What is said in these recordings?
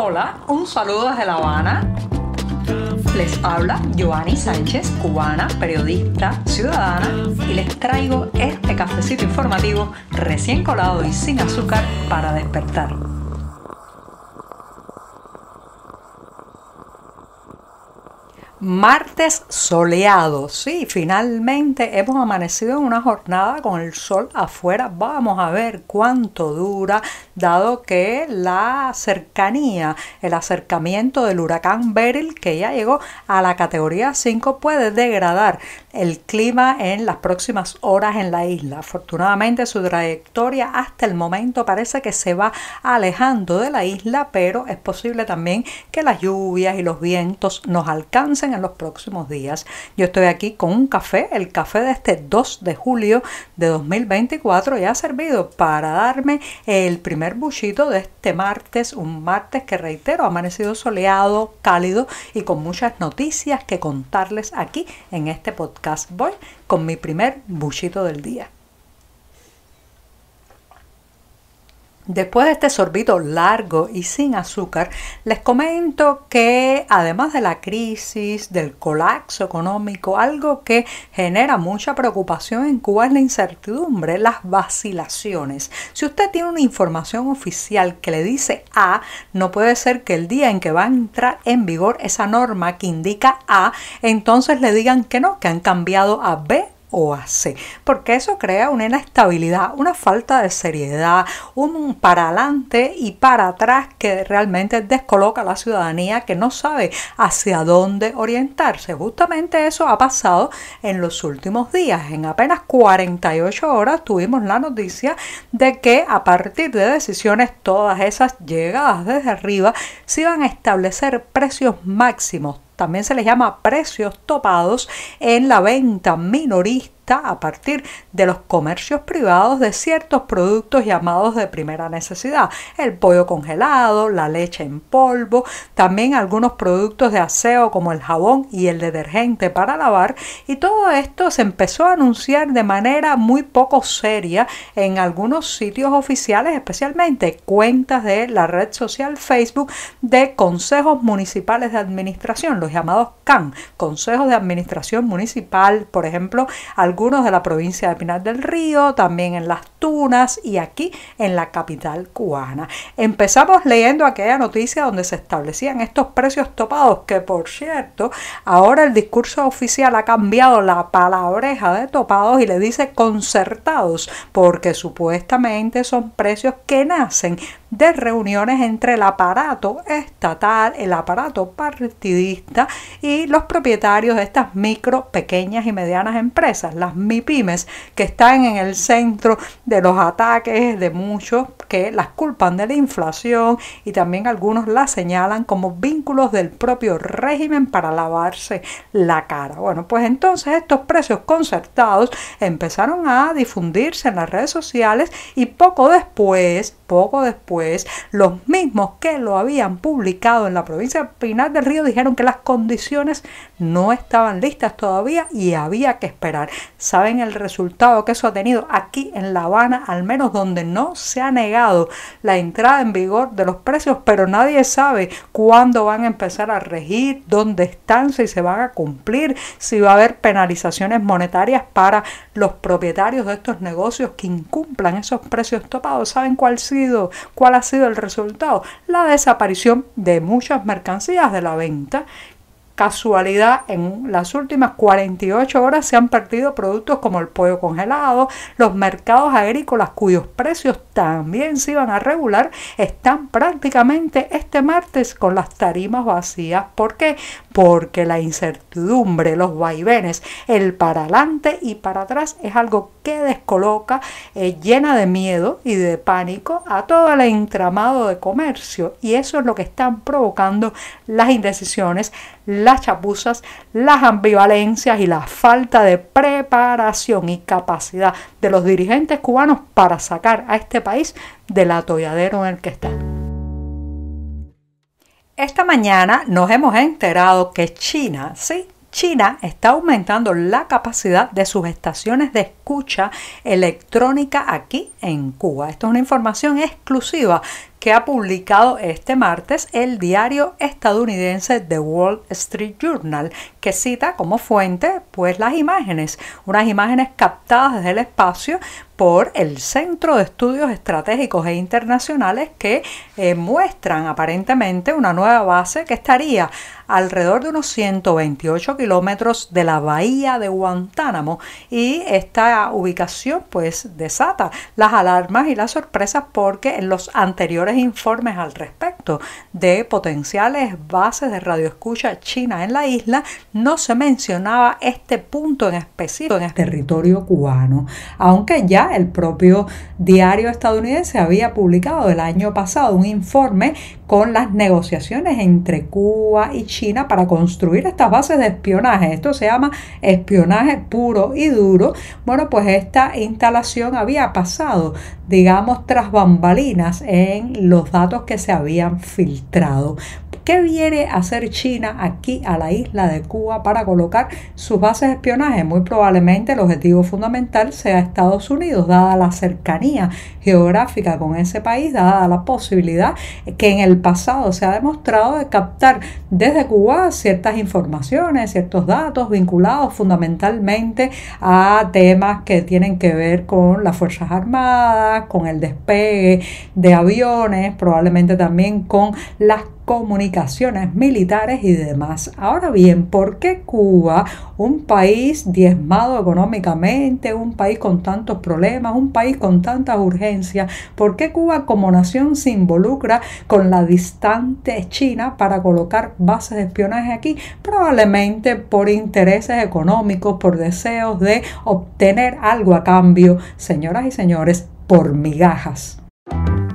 Hola, un saludo desde La Habana. Les habla Joanny Sánchez, cubana, periodista, ciudadana, y les traigo este cafecito informativo recién colado y sin azúcar para despertar. Martes soleado, sí, finalmente hemos amanecido en una jornada con el sol afuera. Vamos a ver cuánto dura, dado que la cercanía, el acercamiento del huracán Beryl, que ya llegó a la categoría 5, puede degradar el clima en las próximas horas en la isla. Afortunadamente su trayectoria hasta el momento parece que se va alejando de la isla, pero es posible también que las lluvias y los vientos nos alcancen en los próximos días. Yo estoy aquí con un café, el café de este 2 de julio de 2024, ya ha servido para darme el primer bullito de este martes, un martes que reitero, amanecido soleado, cálido y con muchas noticias que contarles aquí en este podcast. Voy con mi primer bullito del día. Después de este sorbito largo y sin azúcar, les comento que además de la crisis, del colapso económico, algo que genera mucha preocupación en Cuba es la incertidumbre, las vacilaciones. Si usted tiene una información oficial que le dice A, no puede ser que el día en que va a entrar en vigor esa norma que indica A, entonces le digan que no, que han cambiado a B o hace, porque eso crea una inestabilidad, una falta de seriedad, un para adelante y para atrás que realmente descoloca a la ciudadanía que no sabe hacia dónde orientarse. Justamente eso ha pasado en los últimos días. En apenas 48 horas tuvimos la noticia de que a partir de decisiones todas esas llegadas desde arriba se iban a establecer precios máximos también se les llama precios topados en la venta minorista a partir de los comercios privados de ciertos productos llamados de primera necesidad, el pollo congelado, la leche en polvo, también algunos productos de aseo como el jabón y el detergente para lavar y todo esto se empezó a anunciar de manera muy poco seria en algunos sitios oficiales, especialmente cuentas de la red social Facebook de consejos municipales de administración, los llamados CAN, consejos de administración municipal, por ejemplo, al algunos de la provincia de Pinar del Río, también en Las Tunas y aquí en la capital cubana. Empezamos leyendo aquella noticia donde se establecían estos precios topados, que por cierto, ahora el discurso oficial ha cambiado la palabreja de topados y le dice concertados, porque supuestamente son precios que nacen de reuniones entre el aparato estatal, el aparato partidista y los propietarios de estas micro, pequeñas y medianas empresas, Mipymes MIPIMES que están en el centro de los ataques de muchos que las culpan de la inflación y también algunos las señalan como vínculos del propio régimen para lavarse la cara. Bueno, pues entonces estos precios concertados empezaron a difundirse en las redes sociales y poco después, poco después, los mismos que lo habían publicado en la provincia de Pinar del Río dijeron que las condiciones no estaban listas todavía y había que esperar saben el resultado que eso ha tenido aquí en La Habana, al menos donde no se ha negado la entrada en vigor de los precios, pero nadie sabe cuándo van a empezar a regir, dónde están, si se van a cumplir, si va a haber penalizaciones monetarias para los propietarios de estos negocios que incumplan esos precios topados. ¿Saben cuál ha sido, cuál ha sido el resultado? La desaparición de muchas mercancías de la venta casualidad, en las últimas 48 horas se han perdido productos como el pollo congelado, los mercados agrícolas cuyos precios también se iban a regular, están prácticamente este martes con las tarimas vacías. ¿Por qué? Porque la incertidumbre, los vaivenes, el para adelante y para atrás es algo que descoloca, eh, llena de miedo y de pánico a todo el entramado de comercio. Y eso es lo que están provocando las indecisiones, las chapuzas, las ambivalencias y la falta de preparación y capacidad de los dirigentes cubanos para sacar a este país del atolladero en el que está. Esta mañana nos hemos enterado que China, sí, China está aumentando la capacidad de sus estaciones de escucha electrónica aquí en Cuba. Esto es una información exclusiva que ha publicado este martes el diario estadounidense The Wall Street Journal, que cita como fuente pues las imágenes, unas imágenes captadas desde el espacio por el Centro de Estudios Estratégicos e Internacionales que eh, muestran aparentemente una nueva base que estaría alrededor de unos 128 kilómetros de la bahía de Guantánamo y esta ubicación pues desata las alarmas y las sorpresas porque en los anteriores informes al respecto de potenciales bases de radioescucha china en la isla no se mencionaba este punto en específico en el territorio cubano, aunque ya el propio diario estadounidense había publicado el año pasado un informe con las negociaciones entre Cuba y China para construir estas bases de espionaje. Esto se llama espionaje puro y duro. Bueno, pues esta instalación había pasado, digamos, tras bambalinas en los datos que se habían filtrado. ¿Qué viene a hacer China aquí a la isla de Cuba para colocar sus bases de espionaje? Muy probablemente el objetivo fundamental sea Estados Unidos, dada la cercanía geográfica con ese país, dada la posibilidad que en el pasado se ha demostrado de captar desde Cuba ciertas informaciones, ciertos datos vinculados fundamentalmente a temas que tienen que ver con las Fuerzas Armadas, con el despegue de aviones, probablemente también con las comunicaciones militares y demás. Ahora bien, ¿por qué Cuba, un país diezmado económicamente, un país con tantos problemas, un país con tantas urgencias, por qué Cuba como nación se involucra con la distante China para colocar bases de espionaje aquí? Probablemente por intereses económicos, por deseos de obtener algo a cambio, señoras y señores, por migajas.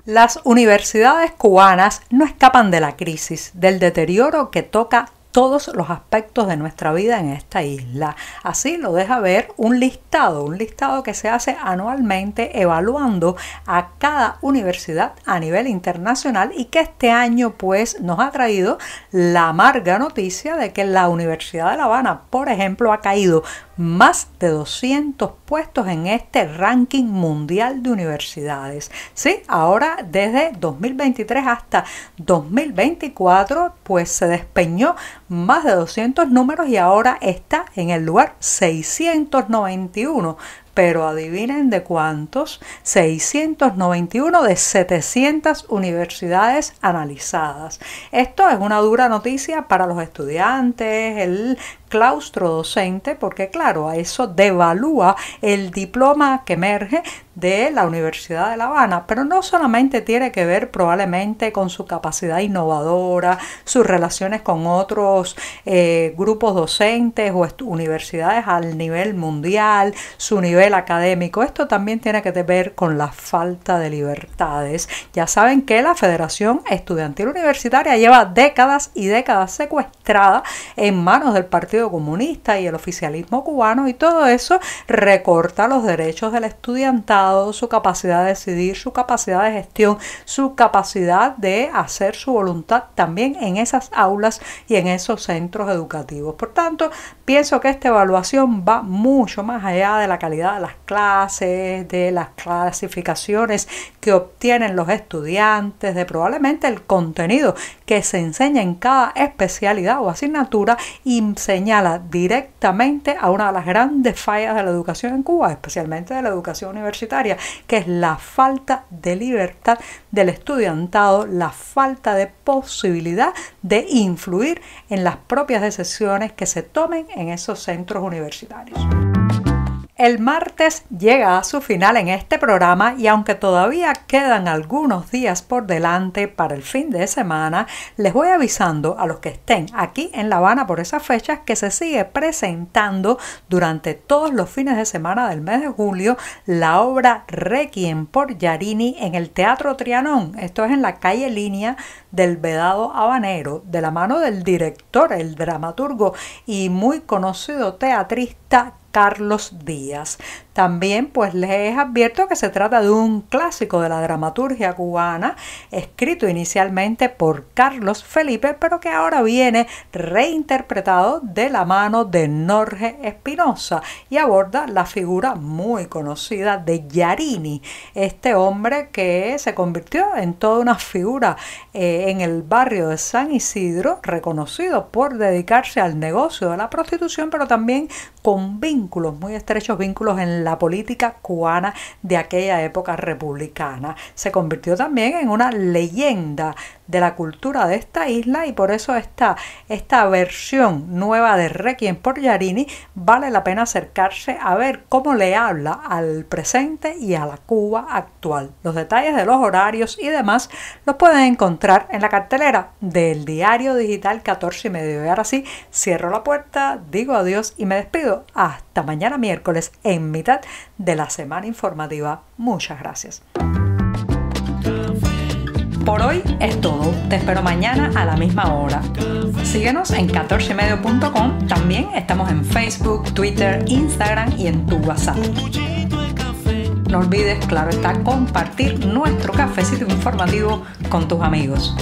Las universidades cubanas no escapan de la crisis, del deterioro que toca todos los aspectos de nuestra vida en esta isla. Así lo deja ver un listado, un listado que se hace anualmente evaluando a cada universidad a nivel internacional y que este año pues nos ha traído la amarga noticia de que la Universidad de La Habana, por ejemplo, ha caído más de 200 puestos en este ranking mundial de universidades. Sí, ahora desde 2023 hasta 2024 pues se despeñó más de 200 números y ahora está en el lugar 691 pero adivinen de cuántos, 691 de 700 universidades analizadas. Esto es una dura noticia para los estudiantes, el claustro docente, porque claro, a eso devalúa el diploma que emerge de la Universidad de La Habana, pero no solamente tiene que ver probablemente con su capacidad innovadora, sus relaciones con otros eh, grupos docentes o universidades al nivel mundial, su nivel académico, esto también tiene que ver con la falta de libertades. Ya saben que la Federación Estudiantil Universitaria lleva décadas y décadas secuestrada en manos del Partido Comunista y el oficialismo cubano y todo eso recorta los derechos del estudiantado su capacidad de decidir, su capacidad de gestión, su capacidad de hacer su voluntad también en esas aulas y en esos centros educativos. Por tanto, pienso que esta evaluación va mucho más allá de la calidad de las clases, de las clasificaciones que obtienen los estudiantes, de probablemente el contenido que se enseña en cada especialidad o asignatura y señala directamente a una de las grandes fallas de la educación en Cuba, especialmente de la educación universitaria que es la falta de libertad del estudiantado, la falta de posibilidad de influir en las propias decisiones que se tomen en esos centros universitarios. El martes llega a su final en este programa y aunque todavía quedan algunos días por delante para el fin de semana, les voy avisando a los que estén aquí en La Habana por esas fechas que se sigue presentando durante todos los fines de semana del mes de julio la obra Requiem por Yarini en el Teatro Trianón. Esto es en la calle Línea del Vedado Habanero, de la mano del director, el dramaturgo y muy conocido teatrista Carlos Díaz. También pues les advierto que se trata de un clásico de la dramaturgia cubana, escrito inicialmente por Carlos Felipe, pero que ahora viene reinterpretado de la mano de Norge Espinosa y aborda la figura muy conocida de Yarini, este hombre que se convirtió en toda una figura eh, en el barrio de San Isidro, reconocido por dedicarse al negocio de la prostitución, pero también con vínculos, muy estrechos vínculos en la política cubana de aquella época republicana. Se convirtió también en una leyenda de la cultura de esta isla y por eso está esta versión nueva de Requiem por Yarini vale la pena acercarse a ver cómo le habla al presente y a la Cuba actual. Los detalles de los horarios y demás los pueden encontrar en la cartelera del diario digital 14 y medio. Y ahora sí, cierro la puerta, digo adiós y me despido hasta mañana miércoles en mitad de la semana informativa. Muchas gracias. Por hoy es todo. Te espero mañana a la misma hora. Síguenos en 14medio.com. También estamos en Facebook, Twitter, Instagram y en tu WhatsApp. No olvides, claro está, compartir nuestro cafecito informativo con tus amigos.